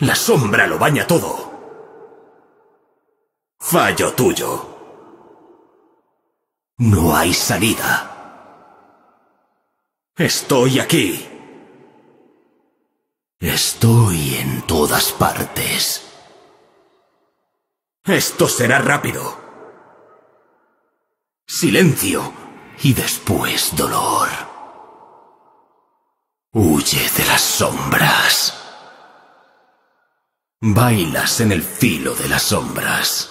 La sombra lo baña todo. Fallo tuyo. No hay salida. Estoy aquí. Estoy en todas partes. Esto será rápido. Silencio y después dolor. Huye de las sombras. Bailas en el filo de las sombras.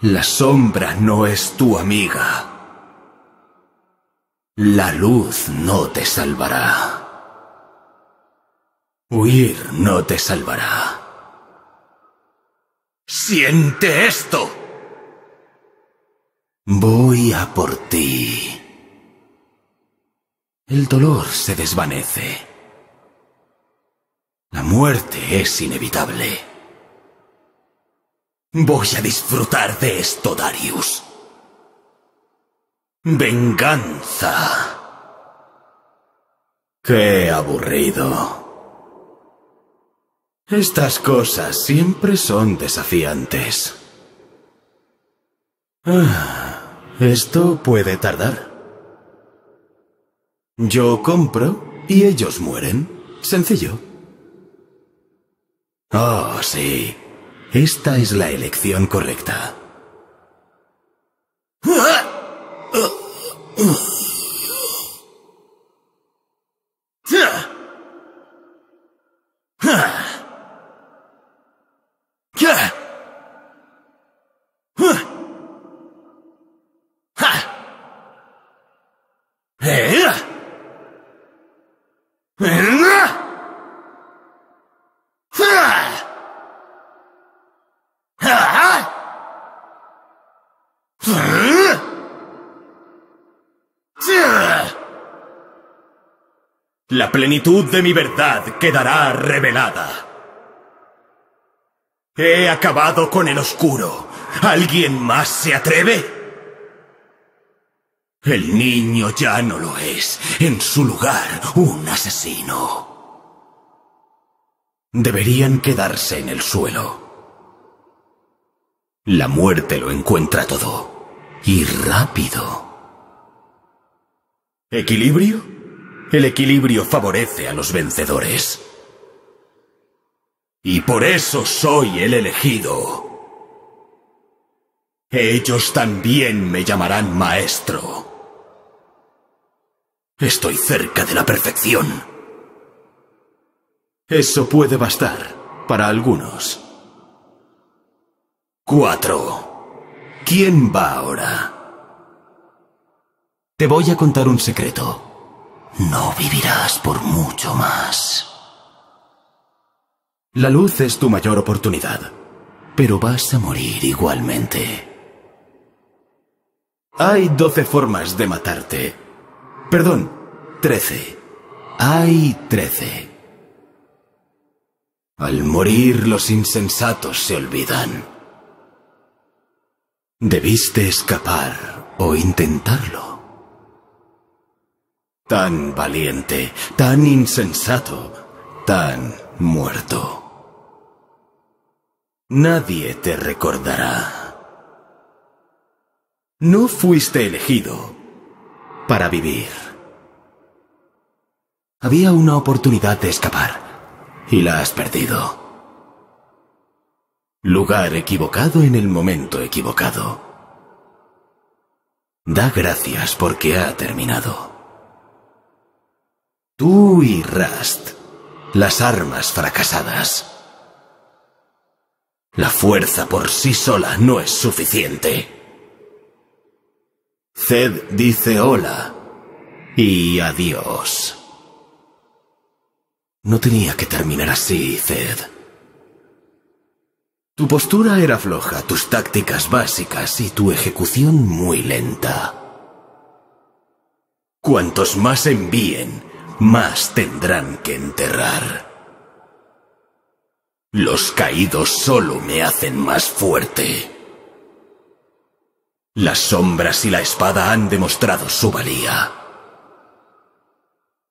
La sombra no es tu amiga. La luz no te salvará. Huir no te salvará. Siente esto. Voy a por ti. El dolor se desvanece. La muerte es inevitable. Voy a disfrutar de esto, Darius. Venganza. Qué aburrido. Estas cosas siempre son desafiantes. Ah, esto puede tardar. Yo compro y ellos mueren. Sencillo. Oh, sí. Esta es la elección correcta. La plenitud de mi verdad quedará revelada. He acabado con el oscuro. ¿Alguien más se atreve? El niño ya no lo es. En su lugar, un asesino. Deberían quedarse en el suelo. La muerte lo encuentra todo. Y rápido. ¿Equilibrio? El equilibrio favorece a los vencedores. Y por eso soy el elegido. Ellos también me llamarán maestro. Estoy cerca de la perfección. Eso puede bastar para algunos. Cuatro. ¿Quién va ahora? Te voy a contar un secreto no vivirás por mucho más. La luz es tu mayor oportunidad, pero vas a morir igualmente. Hay doce formas de matarte. Perdón, trece. Hay trece. Al morir los insensatos se olvidan. Debiste escapar o intentarlo tan valiente, tan insensato, tan muerto. Nadie te recordará. No fuiste elegido para vivir. Había una oportunidad de escapar y la has perdido. Lugar equivocado en el momento equivocado. Da gracias porque ha terminado. Tú y Rust. las armas fracasadas. La fuerza por sí sola no es suficiente. Zed dice hola y adiós. No tenía que terminar así, Zed. Tu postura era floja, tus tácticas básicas y tu ejecución muy lenta. Cuantos más envíen, más tendrán que enterrar. Los caídos solo me hacen más fuerte. Las sombras y la espada han demostrado su valía.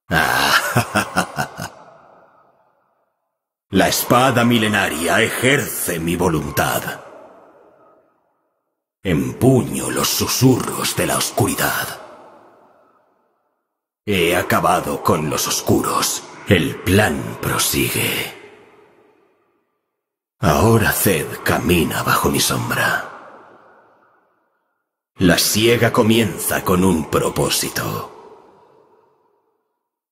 Ah, la espada milenaria ejerce mi voluntad. Empuño los susurros de la oscuridad. He acabado con los oscuros. El plan prosigue. Ahora Zed camina bajo mi sombra. La siega comienza con un propósito.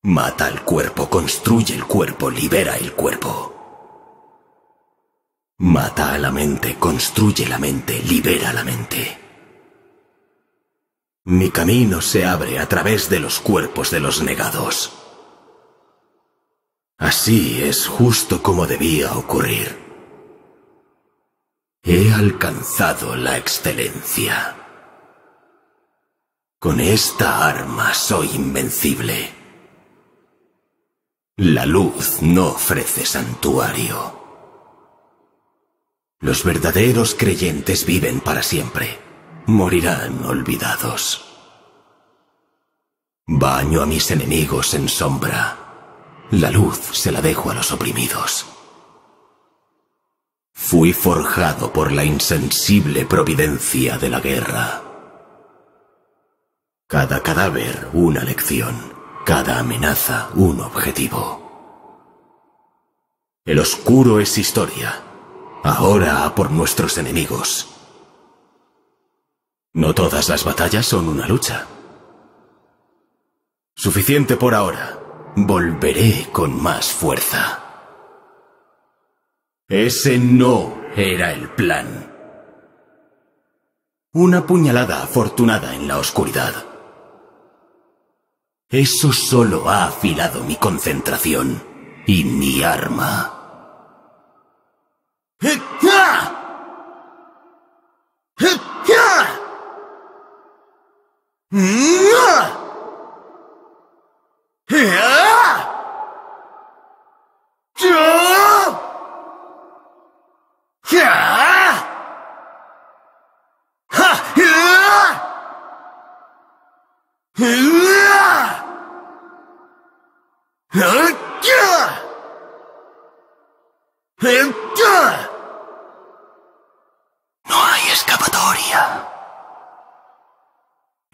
Mata al cuerpo, construye el cuerpo, libera el cuerpo. Mata a la mente, construye la mente, libera la mente. Mi camino se abre a través de los cuerpos de los negados. Así es justo como debía ocurrir. He alcanzado la excelencia. Con esta arma soy invencible. La luz no ofrece santuario. Los verdaderos creyentes viven para siempre morirán olvidados. Baño a mis enemigos en sombra. La luz se la dejo a los oprimidos. Fui forjado por la insensible providencia de la guerra. Cada cadáver una lección, cada amenaza un objetivo. El oscuro es historia, ahora por nuestros enemigos. No todas las batallas son una lucha. Suficiente por ahora. Volveré con más fuerza. Ese no era el plan. Una puñalada afortunada en la oscuridad. Eso solo ha afilado mi concentración y mi arma.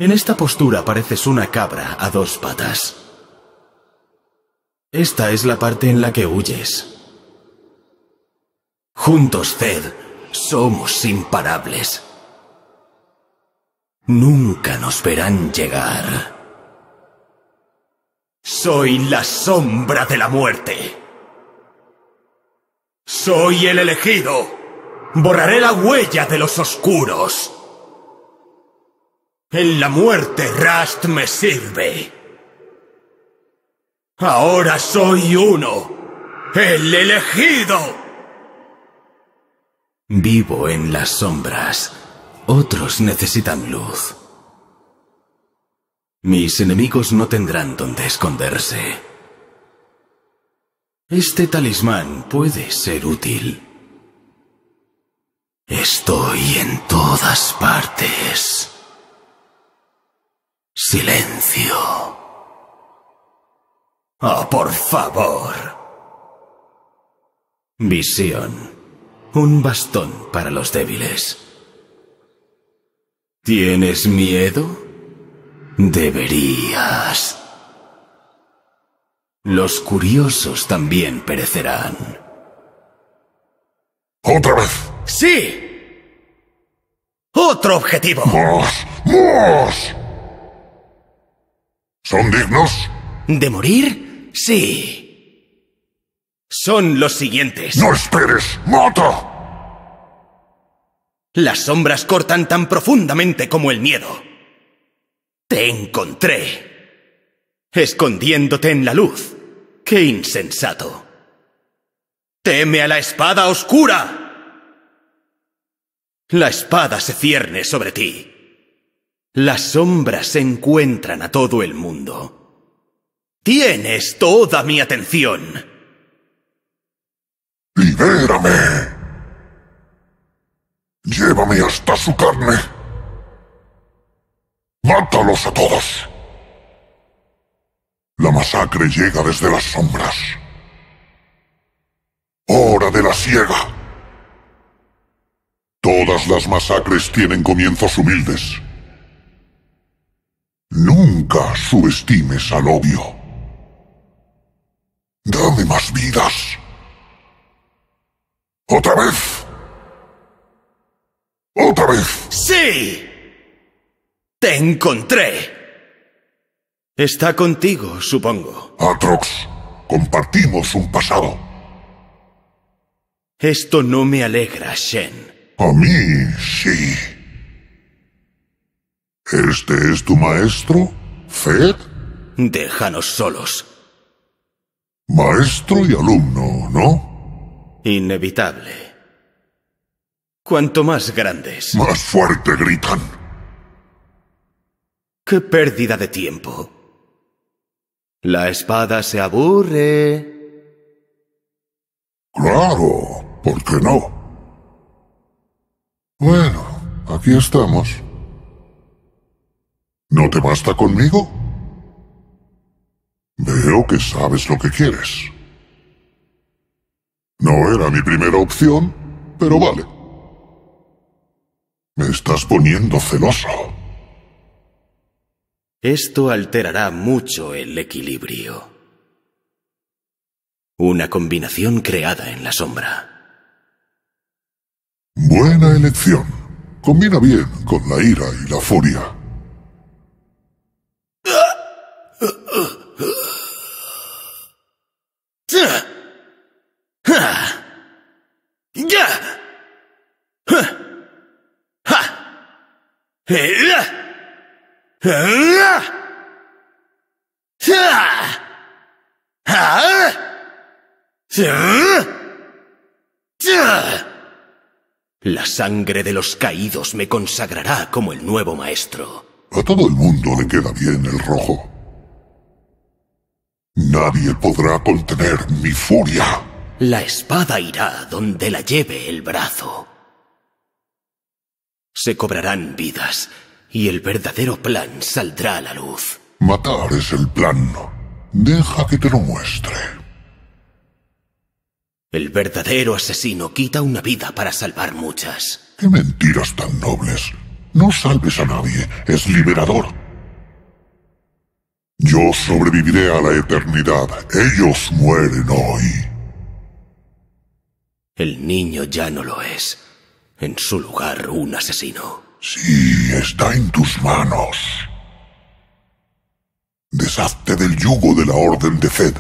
En esta postura pareces una cabra a dos patas. Esta es la parte en la que huyes. Juntos, Zed, somos imparables. Nunca nos verán llegar. Soy la sombra de la muerte. Soy el elegido. Borraré la huella de los oscuros. En la muerte Rast me sirve. Ahora soy uno. El elegido. Vivo en las sombras. Otros necesitan luz. Mis enemigos no tendrán donde esconderse. Este talismán puede ser útil. Estoy en todas partes. Silencio. Ah, por favor. Visión. Un bastón para los débiles. ¿Tienes miedo? Deberías. Los curiosos también perecerán. ¿Otra vez? ¡Sí! ¡Otro objetivo! ¡Más! ¡Más! ¿Son dignos? ¿De morir? Sí. Son los siguientes. ¡No esperes! ¡Mata! Las sombras cortan tan profundamente como el miedo. Te encontré. Escondiéndote en la luz. ¡Qué insensato! ¡Teme a la espada oscura! La espada se cierne sobre ti. Las sombras se encuentran a todo el mundo. Tienes toda mi atención. ¡Libérame! Llévame hasta su carne. ¡Mátalos a todos! La masacre llega desde las sombras. Hora de la siega. Todas las masacres tienen comienzos humildes. Nunca subestimes al odio. Dame más vidas. Otra vez. Otra vez. Sí. Te encontré. Está contigo, supongo. Atrox, compartimos un pasado. Esto no me alegra, Shen. A mí sí. ¿Este es tu maestro? ¿Fed? Déjanos solos. Maestro y alumno, ¿no? Inevitable. Cuanto más grandes... Más fuerte gritan. ¡Qué pérdida de tiempo! La espada se aburre. Claro, ¿por qué no? Bueno, aquí estamos. ¿No te basta conmigo? Veo que sabes lo que quieres. No era mi primera opción, pero vale. Me estás poniendo celoso. Esto alterará mucho el equilibrio. Una combinación creada en la sombra. Buena elección. Combina bien con la ira y la furia. La sangre de los caídos me consagrará como el nuevo maestro. A todo el mundo le queda bien el rojo. Nadie podrá contener mi furia. La espada irá donde la lleve el brazo. Se cobrarán vidas y el verdadero plan saldrá a la luz. Matar es el plan. Deja que te lo muestre. El verdadero asesino quita una vida para salvar muchas. Qué mentiras tan nobles. No salves a nadie, es liberador. Yo sobreviviré a la eternidad. Ellos mueren hoy. El niño ya no lo es. En su lugar, un asesino. Sí, está en tus manos. Deshazte del yugo de la Orden de Fed.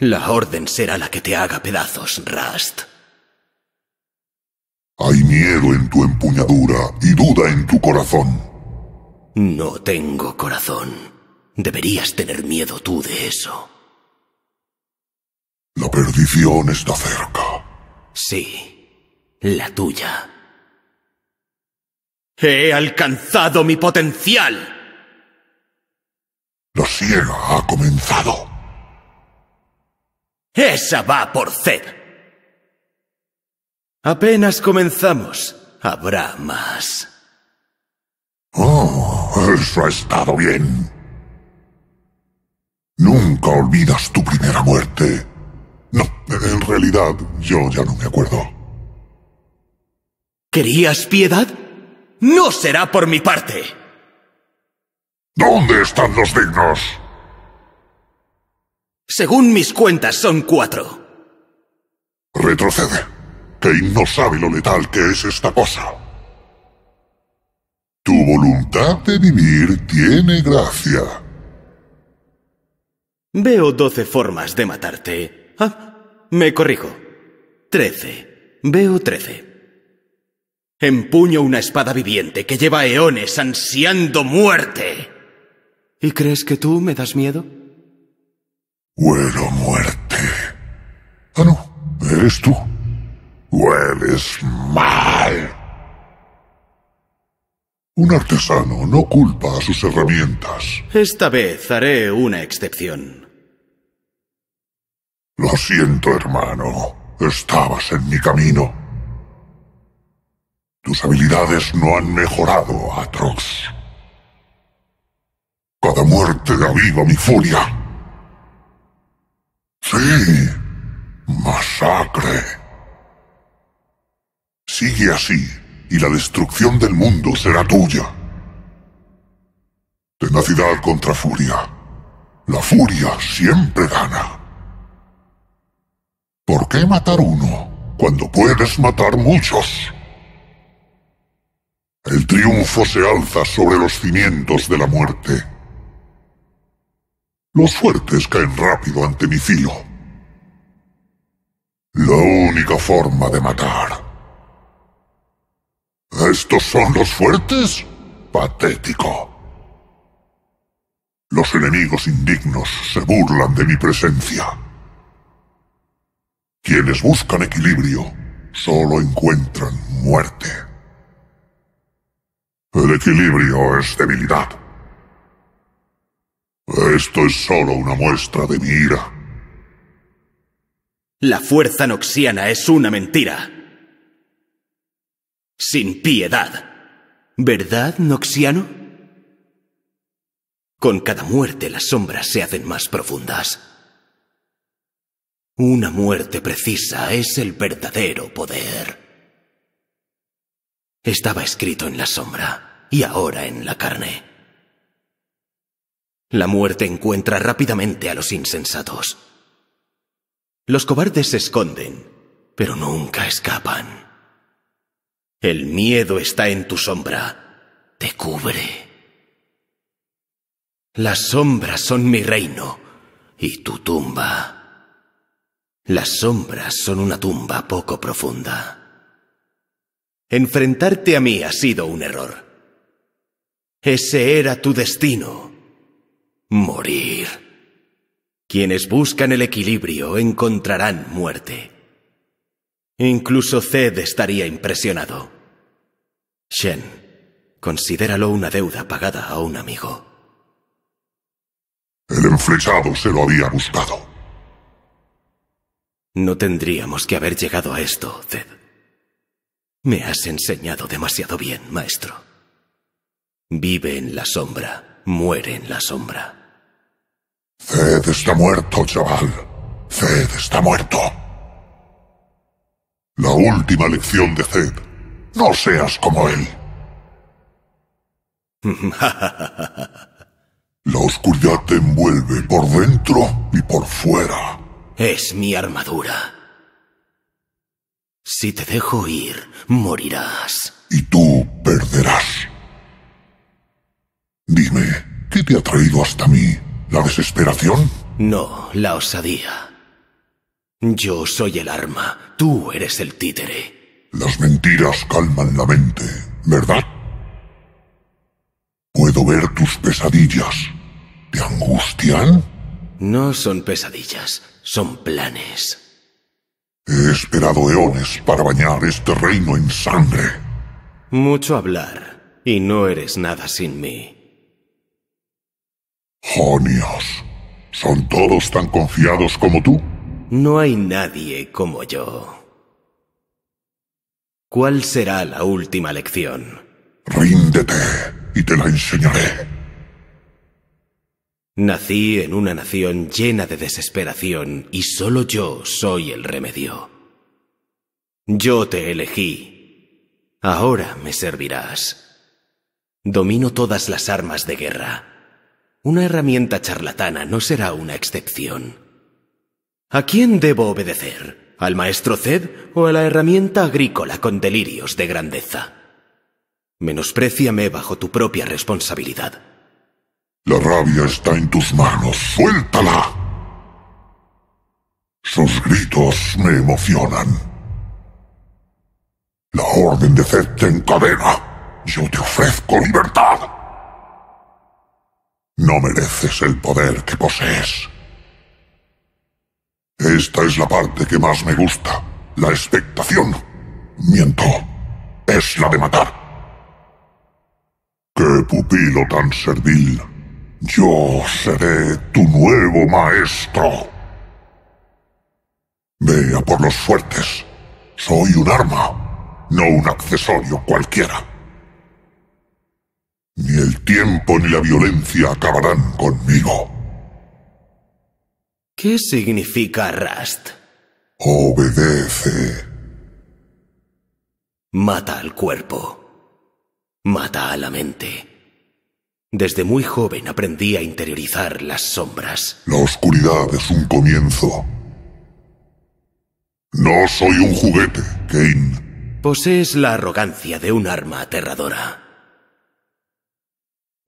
La Orden será la que te haga pedazos, Rust. Hay miedo en tu empuñadura y duda en tu corazón. No tengo corazón. Deberías tener miedo tú de eso. La perdición está cerca. Sí, la tuya. He alcanzado mi potencial. La siega ha comenzado. Esa va por Zed. Apenas comenzamos. Habrá más. Oh, eso ha estado bien. Nunca olvidas tu primera muerte. No, en realidad yo ya no me acuerdo. ¿Querías piedad? No será por mi parte. ¿Dónde están los dignos? Según mis cuentas son cuatro. Retrocede. Cain no sabe lo letal que es esta cosa. Tu voluntad de vivir tiene gracia. Veo doce formas de matarte. Ah, me corrijo. Trece. Veo trece. Empuño una espada viviente que lleva eones ansiando muerte. ¿Y crees que tú me das miedo? Huelo muerte. Ah, no, eres tú. Hueles mal. Un artesano no culpa a sus herramientas. Esta vez haré una excepción. Lo siento, hermano. Estabas en mi camino. Tus habilidades no han mejorado, Atrox. Cada muerte aviva mi furia. Sí, masacre. Sigue así y la destrucción del mundo será tuya. Tenacidad contra furia. La furia siempre gana. ¿Por qué matar uno cuando puedes matar muchos? El triunfo se alza sobre los cimientos de la muerte. Los fuertes caen rápido ante mi filo. La única forma de matar ¿Estos son los fuertes? Patético. Los enemigos indignos se burlan de mi presencia. Quienes buscan equilibrio solo encuentran muerte. El equilibrio es debilidad. Esto es solo una muestra de mi ira. La fuerza noxiana es una mentira sin piedad. ¿Verdad, Noxiano? Con cada muerte las sombras se hacen más profundas. Una muerte precisa es el verdadero poder. Estaba escrito en la sombra y ahora en la carne. La muerte encuentra rápidamente a los insensatos. Los cobardes se esconden, pero nunca escapan. El miedo está en tu sombra. Te cubre. Las sombras son mi reino y tu tumba. Las sombras son una tumba poco profunda. Enfrentarte a mí ha sido un error. Ese era tu destino. Morir. Quienes buscan el equilibrio encontrarán muerte. Incluso Zed estaría impresionado. Shen, considéralo una deuda pagada a un amigo. El enflechado se lo había gustado. No tendríamos que haber llegado a esto, Zed. Me has enseñado demasiado bien, maestro. Vive en la sombra, muere en la sombra. Zed está muerto, chaval. Zed está muerto. La última lección de Zed. No seas como él. La oscuridad te envuelve por dentro y por fuera. Es mi armadura. Si te dejo ir, morirás. Y tú perderás. Dime, ¿qué te ha traído hasta mí? ¿La desesperación? No, la osadía. Yo soy el arma, tú eres el títere. Las mentiras calman la mente, ¿verdad? Puedo ver tus pesadillas. ¿Te angustian? No son pesadillas, son planes. He esperado eones para bañar este reino en sangre. Mucho hablar, y no eres nada sin mí. Jonios, ¿son todos tan confiados como tú? no hay nadie como yo. ¿Cuál será la última lección? Ríndete y te la enseñaré. Nací en una nación llena de desesperación y solo yo soy el remedio. Yo te elegí. Ahora me servirás. Domino todas las armas de guerra. Una herramienta charlatana no será una excepción. ¿A quién debo obedecer? ¿Al maestro Zed o a la herramienta agrícola con delirios de grandeza? Menospréciame bajo tu propia responsabilidad. La rabia está en tus manos. ¡Suéltala! Sus gritos me emocionan. La orden de Zed te encadena. Yo te ofrezco libertad. No mereces el poder que posees. Esta es la parte que más me gusta. La expectación. Miento. Es la de matar. ¡Qué pupilo tan servil! Yo seré tu nuevo maestro. Vea por los fuertes. Soy un arma, no un accesorio cualquiera. Ni el tiempo ni la violencia acabarán conmigo. ¿Qué significa Rust? Obedece. Mata al cuerpo. Mata a la mente. Desde muy joven aprendí a interiorizar las sombras. La oscuridad es un comienzo. No soy un juguete, Kane. Posees la arrogancia de un arma aterradora.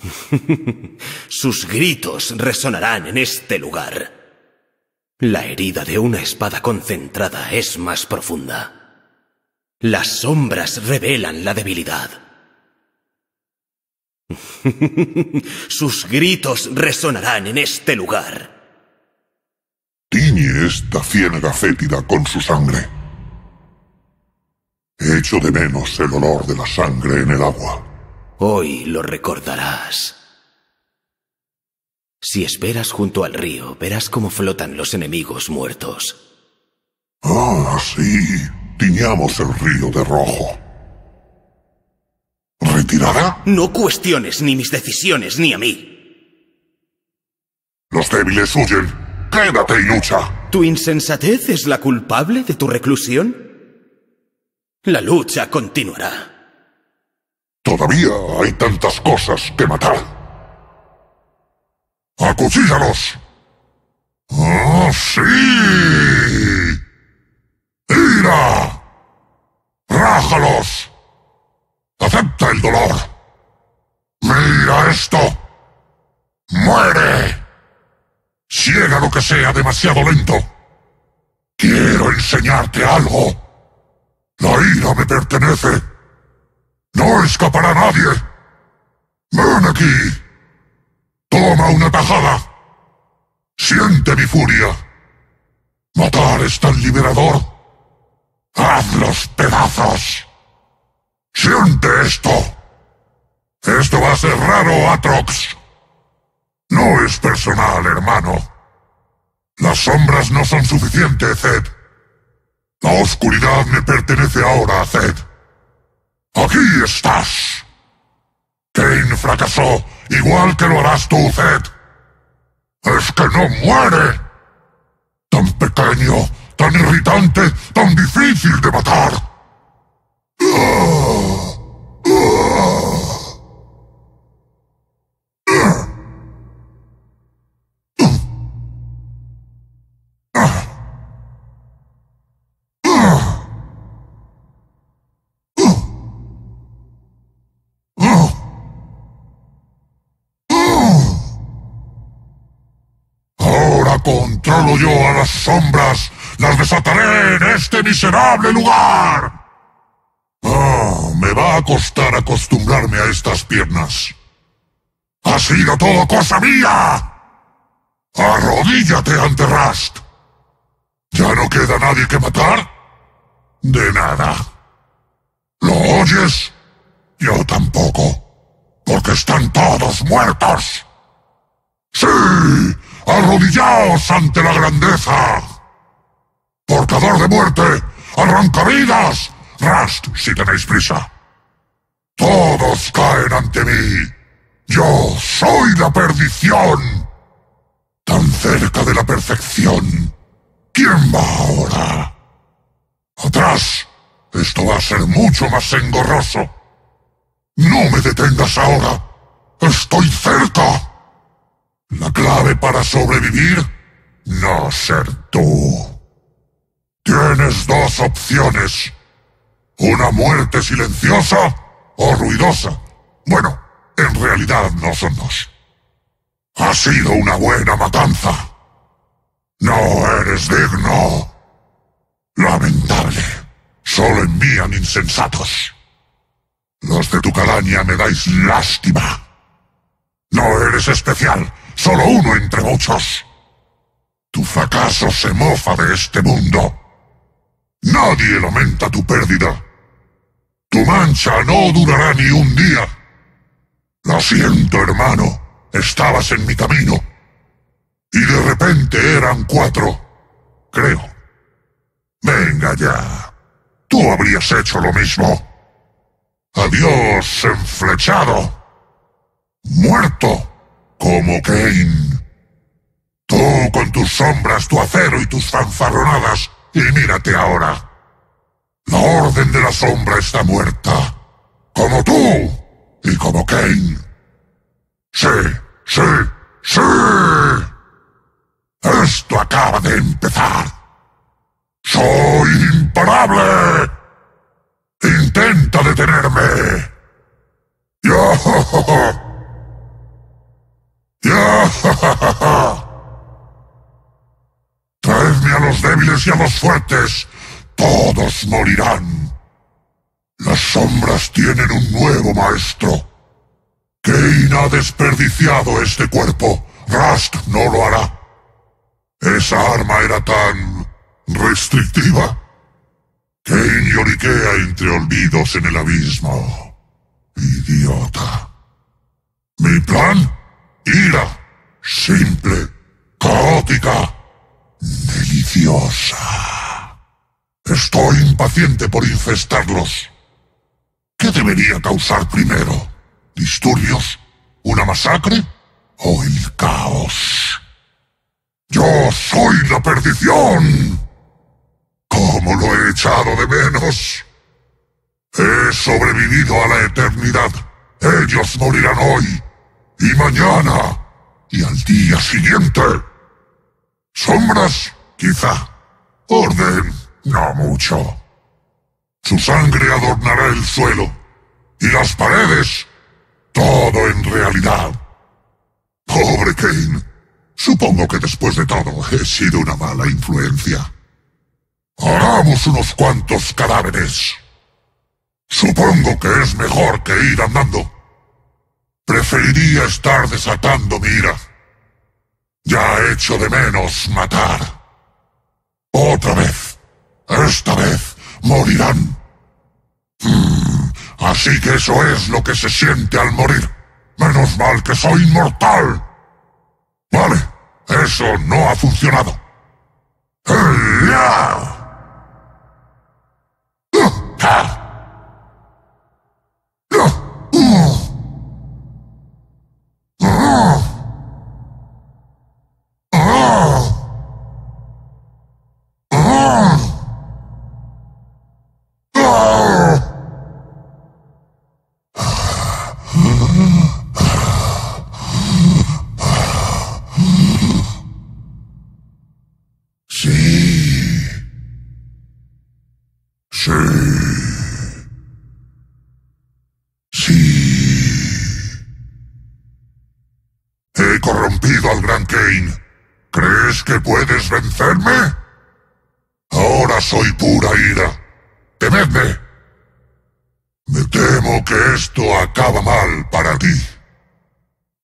Sus gritos resonarán en este lugar. La herida de una espada concentrada es más profunda. Las sombras revelan la debilidad. Sus gritos resonarán en este lugar. Tiñe esta ciénaga fétida con su sangre. hecho de menos el olor de la sangre en el agua. Hoy lo recordarás. Si esperas junto al río, verás cómo flotan los enemigos muertos. Ah, sí. Tiñamos el río de rojo. ¿Retirada? No cuestiones ni mis decisiones ni a mí. Los débiles huyen. Quédate y lucha. ¿Tu insensatez es la culpable de tu reclusión? La lucha continuará. Todavía hay tantas cosas que matar. ¡Acuchíllalos! ¡Ah, sí! ¡Ira! ¡Rájalos! ¡Acepta el dolor! ¡Mira esto! ¡Muere! Ciega lo que sea demasiado lento. Quiero enseñarte algo. La ira me pertenece. No escapará nadie. Ven aquí. Toma una tajada. Siente mi furia. Matar es tan liberador. Haz los pedazos. Siente esto. Esto va a ser raro, Atrox. No es personal, hermano. Las sombras no son suficientes, Zed. La oscuridad me pertenece ahora, Zed. Aquí estás. Kane fracasó igual que lo harás tú, Zed. Es que no muere. Tan pequeño, tan irritante, tan difícil de matar. Ah. solo yo a las sombras las desataré en este miserable lugar. Ah, me va a costar acostumbrarme a estas piernas. Ha sido todo cosa mía. Arrodíllate ante Rust. ¿Ya no queda nadie que matar? De nada. ¿Lo oyes? Yo tampoco, porque están todos muertos. ¡Sí! arrodillaos ante la grandeza. Portador de muerte, vidas. rast si tenéis prisa. Todos caen ante mí. Yo soy la perdición. Tan cerca de la perfección. ¿Quién va ahora? Atrás. Esto va a ser mucho más engorroso. No me detengas ahora. Estoy cerca. La clave para sobrevivir, no ser tú. Tienes dos opciones. Una muerte silenciosa o ruidosa. Bueno, en realidad no son dos. Ha sido una buena matanza. No eres digno. Lamentable. Solo envían insensatos. Los de tu calaña me dais lástima. No eres especial Solo uno entre muchos. Tu fracaso se mofa de este mundo. Nadie lamenta tu pérdida. Tu mancha no durará ni un día. Lo siento, hermano. Estabas en mi camino. Y de repente eran cuatro. Creo. Venga ya. Tú habrías hecho lo mismo. Adiós, enflechado. Muerto como Kane. Tú con tus sombras, tu acero y tus fanfarronadas, y mírate ahora. La Orden de la Sombra está muerta, como tú y como Kane. Sí, sí, sí. Esto acaba de empezar. los fuertes, todos morirán. Las sombras tienen un nuevo maestro. Kane ha desperdiciado este cuerpo. Rust no lo hará. Esa arma era tan... restrictiva. Kane lloriquea entre olvidos en el abismo. Idiota. Mi plan, ira, simple, caótica deliciosa. Estoy impaciente por infestarlos. ¿Qué debería causar primero? ¿Disturbios? ¿Una masacre? ¿O el caos? Yo soy la perdición. ¿Cómo lo he echado de menos? He sobrevivido a la eternidad. Ellos morirán hoy y mañana y al día siguiente. Sombras, quizá. Orden, no mucho. Su sangre adornará el suelo. Y las paredes. Todo en realidad. Pobre Kane. Supongo que después de todo he sido una mala influencia. Hagamos unos cuantos cadáveres. Supongo que es mejor que ir andando. Preferiría estar desatando mi ira. Ya hecho de menos matar. Otra vez. Esta vez morirán. Hmm, así que eso es lo que se siente al morir. Menos mal que soy inmortal. Vale, eso no ha funcionado.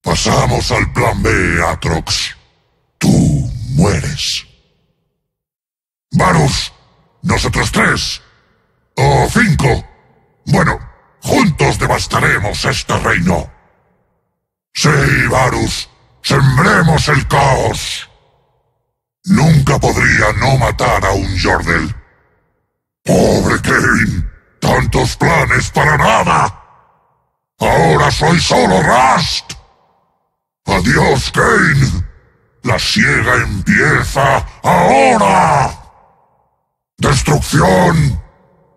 Pasamos al plan B, Atrox. Tú mueres. Varus, nosotros tres. O oh, cinco. Bueno, juntos devastaremos este reino. Sí, Varus, sembremos el caos. Nunca podría no matar a un Jordel. Pobre Kane, tantos planes para nada. Ahora soy solo Rust. Adiós, Kane. La siega empieza ahora. Destrucción,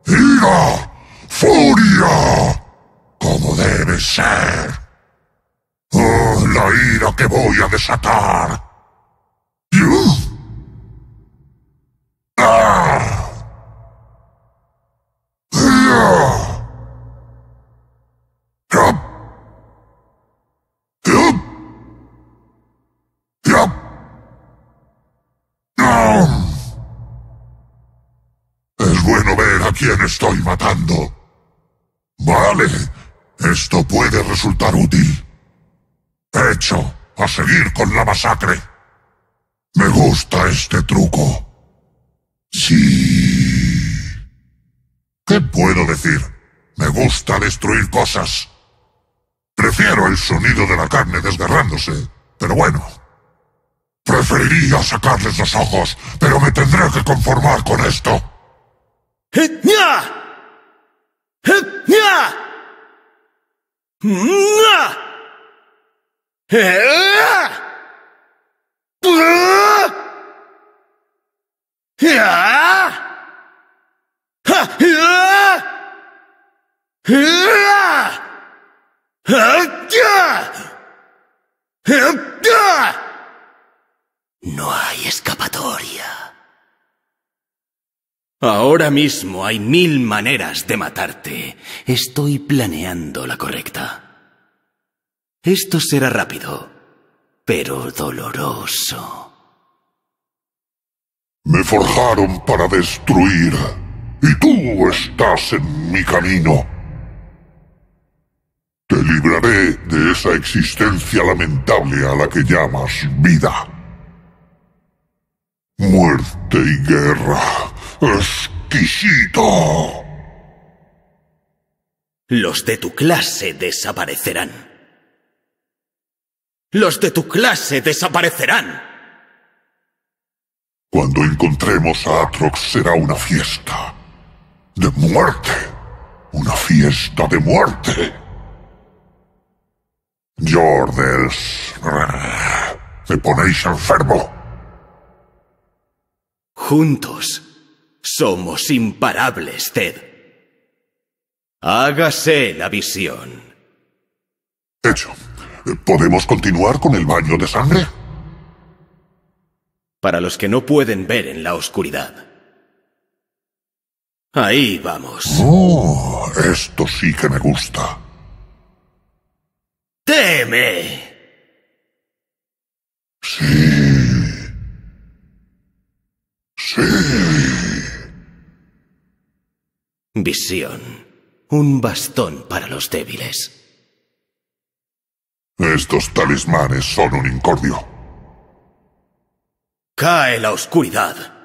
ira, furia, como debe ser. Oh, la ira que voy a desatar. ¡Ah! quién estoy matando. Vale, esto puede resultar útil. Hecho, a seguir con la masacre. Me gusta este truco. Sí. ¿Qué puedo decir? Me gusta destruir cosas. Prefiero el sonido de la carne desgarrándose, pero bueno. Preferiría sacarles los ojos, pero me tendré que conformar con esto. No hay escapatoria. Ahora mismo hay mil maneras de matarte. Estoy planeando la correcta. Esto será rápido, pero doloroso. Me forjaron para destruir, y tú estás en mi camino. Te libraré de esa existencia lamentable a la que llamas vida. Muerte y guerra ¡Exquisito! Los de tu clase desaparecerán. Los de tu clase desaparecerán. Cuando encontremos a Atrox será una fiesta. De muerte. Una fiesta de muerte. Jordels. ¿te ponéis enfermo. Juntos somos imparables, Ted. Hágase la visión. Hecho. ¿Podemos continuar con el baño de sangre? Para los que no pueden ver en la oscuridad. Ahí vamos. Oh, esto sí que me gusta. ¡Teme! Sí. Sí. Visión. Un bastón para los débiles. Estos talismanes son un incordio. Cae la oscuridad.